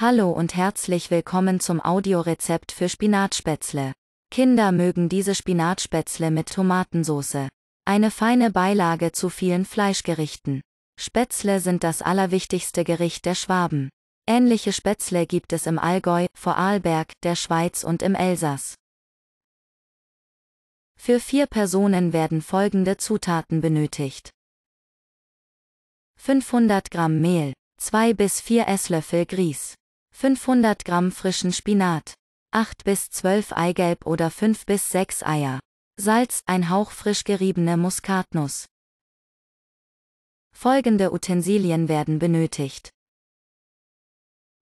Hallo und herzlich willkommen zum Audiorezept für Spinatspätzle. Kinder mögen diese Spinatspätzle mit Tomatensauce. Eine feine Beilage zu vielen Fleischgerichten. Spätzle sind das allerwichtigste Gericht der Schwaben. Ähnliche Spätzle gibt es im Allgäu, Vorarlberg, der Schweiz und im Elsass. Für vier Personen werden folgende Zutaten benötigt. 500 Gramm Mehl, 2 bis 4 Esslöffel Grieß, 500 Gramm frischen Spinat, 8 bis 12 Eigelb oder 5 bis 6 Eier, Salz, ein Hauch frisch geriebene Muskatnuss. Folgende Utensilien werden benötigt.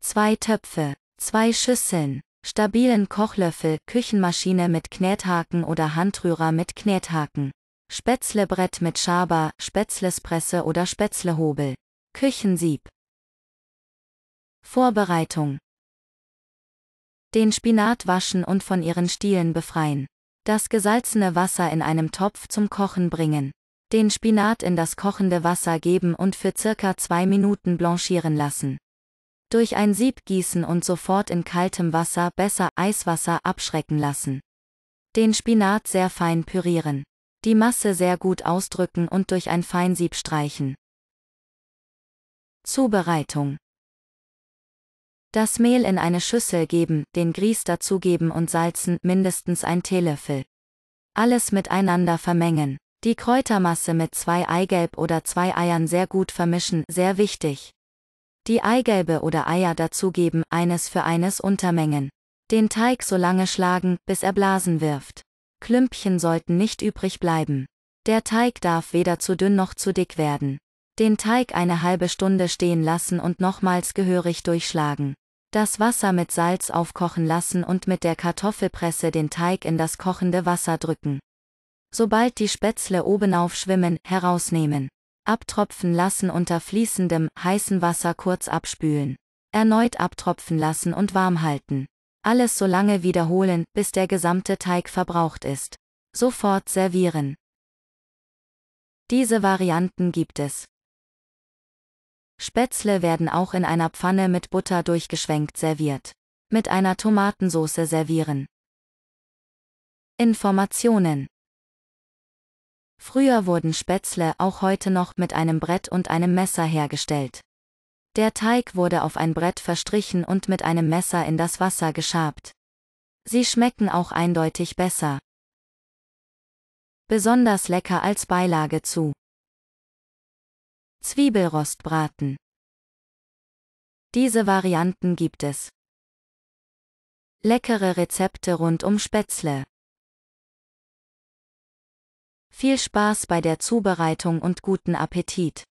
Zwei Töpfe, zwei Schüsseln, stabilen Kochlöffel, Küchenmaschine mit Knethaken oder Handrührer mit Knethaken, Spätzlebrett mit Schaber, Spätzlespresse oder Spätzlehobel, Küchensieb, Vorbereitung. Den Spinat waschen und von ihren Stielen befreien. Das gesalzene Wasser in einem Topf zum Kochen bringen. Den Spinat in das kochende Wasser geben und für circa zwei Minuten blanchieren lassen. Durch ein Sieb gießen und sofort in kaltem Wasser, besser Eiswasser, abschrecken lassen. Den Spinat sehr fein pürieren. Die Masse sehr gut ausdrücken und durch ein Feinsieb streichen. Zubereitung das Mehl in eine Schüssel geben, den Grieß dazugeben und salzen, mindestens ein Teelöffel. Alles miteinander vermengen. Die Kräutermasse mit zwei Eigelb oder zwei Eiern sehr gut vermischen, sehr wichtig. Die Eigelbe oder Eier dazugeben, eines für eines untermengen. Den Teig so lange schlagen, bis er Blasen wirft. Klümpchen sollten nicht übrig bleiben. Der Teig darf weder zu dünn noch zu dick werden. Den Teig eine halbe Stunde stehen lassen und nochmals gehörig durchschlagen. Das Wasser mit Salz aufkochen lassen und mit der Kartoffelpresse den Teig in das kochende Wasser drücken. Sobald die Spätzle obenauf schwimmen, herausnehmen. Abtropfen lassen unter fließendem, heißen Wasser kurz abspülen. Erneut abtropfen lassen und warm halten. Alles so lange wiederholen, bis der gesamte Teig verbraucht ist. Sofort servieren. Diese Varianten gibt es. Spätzle werden auch in einer Pfanne mit Butter durchgeschwenkt serviert. Mit einer Tomatensoße servieren. Informationen Früher wurden Spätzle auch heute noch mit einem Brett und einem Messer hergestellt. Der Teig wurde auf ein Brett verstrichen und mit einem Messer in das Wasser geschabt. Sie schmecken auch eindeutig besser. Besonders lecker als Beilage zu Zwiebelrostbraten. Diese Varianten gibt es. Leckere Rezepte rund um Spätzle. Viel Spaß bei der Zubereitung und guten Appetit!